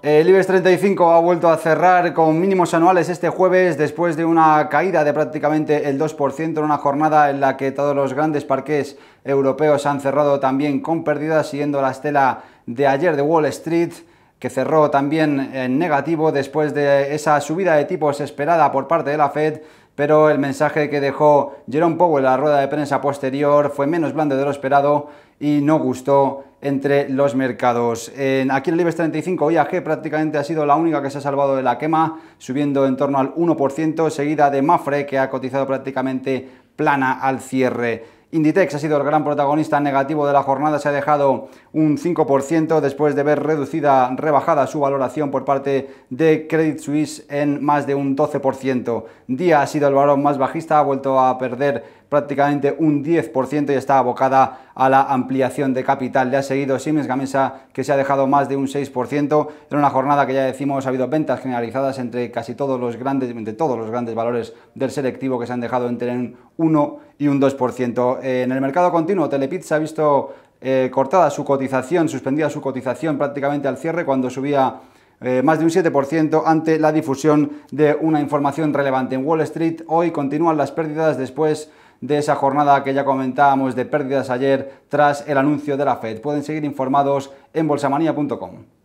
El IBEX 35 ha vuelto a cerrar con mínimos anuales este jueves después de una caída de prácticamente el 2% en una jornada en la que todos los grandes parques europeos han cerrado también con pérdidas siguiendo la estela de ayer de Wall Street que cerró también en negativo después de esa subida de tipos esperada por parte de la Fed pero el mensaje que dejó Jerome Powell a la rueda de prensa posterior fue menos blando de lo esperado y no gustó entre los mercados. aquí en el IBEX 35, IAG prácticamente ha sido la única que se ha salvado de la quema, subiendo en torno al 1%, seguida de Mafre, que ha cotizado prácticamente plana al cierre. Inditex ha sido el gran protagonista negativo de la jornada, se ha dejado un 5% después de ver reducida, rebajada su valoración por parte de Credit Suisse en más de un 12%. Día ha sido el valor más bajista, ha vuelto a perder prácticamente un 10% y está abocada a la ampliación de capital. Le ha seguido Siemens Gamesa, que se ha dejado más de un 6%. En una jornada que ya decimos ha habido ventas generalizadas entre casi todos los grandes, todos los grandes valores del selectivo que se han dejado entre un 1 y un 2%. Eh, en el mercado continuo, Telepizza ha visto eh, cortada su cotización, suspendida su cotización prácticamente al cierre cuando subía eh, más de un 7% ante la difusión de una información relevante. En Wall Street hoy continúan las pérdidas después de esa jornada que ya comentábamos de pérdidas ayer tras el anuncio de la Fed. Pueden seguir informados en bolsamanía.com.